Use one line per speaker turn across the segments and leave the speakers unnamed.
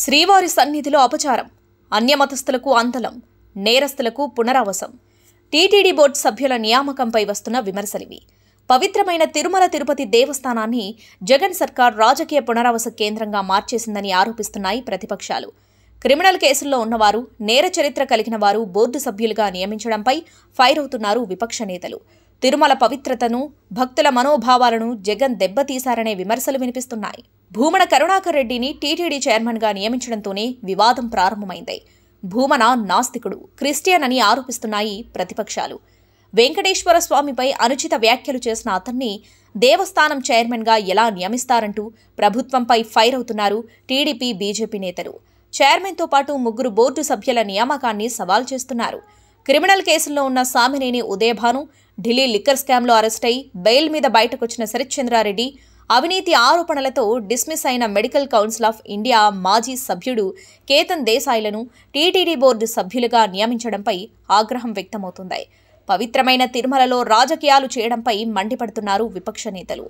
శ్రీవారి సన్నిధిలో అపచారం అన్యమతస్థులకు అంతలం నేరస్తులకు పునరావసం టీటీడీ బోర్డు సభ్యుల నియామకంపై వస్తున్న విమర్శలివి పవిత్రమైన తిరుమల తిరుపతి దేవస్థానాన్ని జగన్ సర్కార్ రాజకీయ పునరావస కేంద్రంగా మార్చేసిందని ఆరోపిస్తున్నాయి ప్రతిపక్షాలు క్రిమినల్ కేసుల్లో ఉన్నవారు నేర చరిత్ర కలిగిన వారు బోర్డు సభ్యులుగా నియమించడంపై ఫైర్ అవుతున్నారు విపక్ష నేతలు తిరుమల పవిత్రతను భక్తుల మనోభావాలను జగన్ దెబ్బతీశారనే విమర్శలు వినిపిస్తున్నాయి భూమన కరుణాకర్ రెడ్డిని టీటీడీ చైర్మన్గా నియమించడంతోనే వివాదం ప్రారంభమైంది భూమన నాస్తికుడు క్రిస్టియన్ అని ఆరోపిస్తున్నాయి ప్రతిపక్షాలు వెంకటేశ్వర స్వామిపై అనుచిత వ్యాఖ్యలు చేసిన అతన్ని దేవస్థానం చైర్మన్గా ఎలా నియమిస్తారంటూ ప్రభుత్వంపై ఫైర్ అవుతున్నారు టీడీపీ బీజేపీ నేతలు చైర్మన్తో పాటు ముగ్గురు బోర్డు సభ్యుల నియామకాన్ని సవాల్ చేస్తున్నారు క్రిమినల్ కేసుల్లో ఉన్న సామినేని ఉదయభాను ఢిల్లీ లిక్కర్ స్కామ్లో అరెస్టై బెయిల్ మీద బయటకొచ్చిన శరత్చంద్రారెడ్డి అవినీతి ఆరోపణలతో డిస్మిస్ అయిన మెడికల్ కౌన్సిల్ ఆఫ్ ఇండియా మాజీ సభ్యుడు కేతన్ దేశాయ్లను టీటీడీ బోర్డు సభ్యులుగా నియమించడంపై ఆగ్రహం వ్యక్తమవుతుంది పవిత్రమైన తిరుమలలో రాజకీయాలు చేయడంపై మండిపడుతున్నారు విపక్ష నేతలు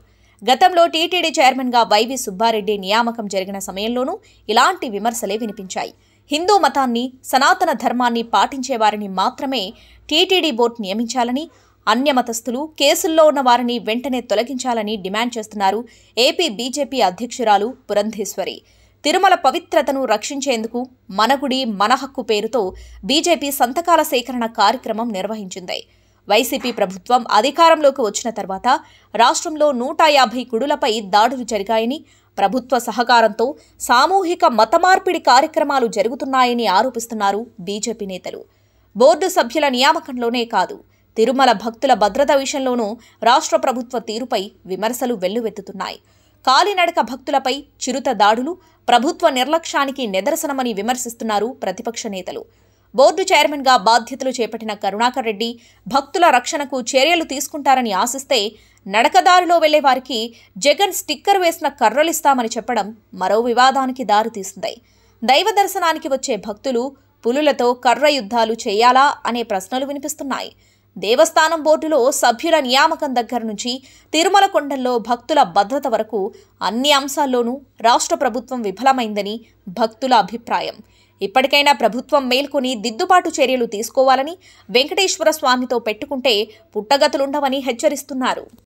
గతంలో టీటీడీ చైర్మన్గా వైవి సుబ్బారెడ్డి నియామకం జరిగిన సమయంలోనూ ఇలాంటి విమర్శలే వినిపించాయి హిందూ మతాన్ని సనాతన ధర్మాన్ని పాటించేవారిని మాత్రమే టీటీడీ బోర్డు నియమించాలని అన్యమతస్థులు కేసుల్లో ఉన్న వారిని వెంటనే తొలగించాలని డిమాండ్ చేస్తున్నారు ఏపీ బీజేపీ అధ్యక్షురాలు పురంధేశ్వరి తిరుమల పవిత్రతను రక్షించేందుకు మనగుడి మన హక్కు పేరుతో బీజేపీ సంతకాల సేకరణ కార్యక్రమం నిర్వహించింది వైసీపీ ప్రభుత్వం అధికారంలోకి వచ్చిన తర్వాత రాష్ట్రంలో నూట యాభై గుడులపై దాడులు జరిగాయని ప్రభుత్వ సహకారంతో సామూహిక మతమార్పిడి కార్యక్రమాలు జరుగుతున్నాయని ఆరోపిస్తున్నారు బీజేపీ నేతలు బోర్డు సభ్యుల నియామకంలోనే కాదు తిరుమల భక్తుల భద్రత విషయంలోనూ రాష్ట్ర ప్రభుత్వ తీరుపై విమర్శలు వెల్లువెత్తుతున్నాయి కాలినడక భక్తులపై చిరుత దాడులు ప్రభుత్వ నిర్లక్ష్యానికి నిదర్శనమని విమర్శిస్తున్నారు ప్రతిపక్ష నేతలు బోర్డు చైర్మన్గా బాధ్యతలు చేపట్టిన కరుణాకర్ రెడ్డి భక్తుల రక్షణకు చర్యలు తీసుకుంటారని ఆశిస్తే నడకదారిలో వెళ్లే వారికి జగన్ స్టిక్కర్ వేసిన కర్రలిస్తామని చెప్పడం మరో వివాదానికి దారితీస్తుంది దైవ దర్శనానికి వచ్చే భక్తులు పులులతో కర్ర యుద్ధాలు చేయాలా అనే ప్రశ్నలు వినిపిస్తున్నాయి దేవస్థానం బోర్డులో సభ్యుల నియామకం దగ్గర నుంచి తిరుమల కొండల్లో భక్తుల భద్రత వరకు అన్ని అంశాల్లోనూ రాష్ట్ర ప్రభుత్వం విఫలమైందని భక్తుల అభిప్రాయం ఇప్పటికైనా ప్రభుత్వం మేల్కొని దిద్దుబాటు చర్యలు తీసుకోవాలని వెంకటేశ్వర స్వామితో పెట్టుకుంటే పుట్టగతులుండవని హెచ్చరిస్తున్నారు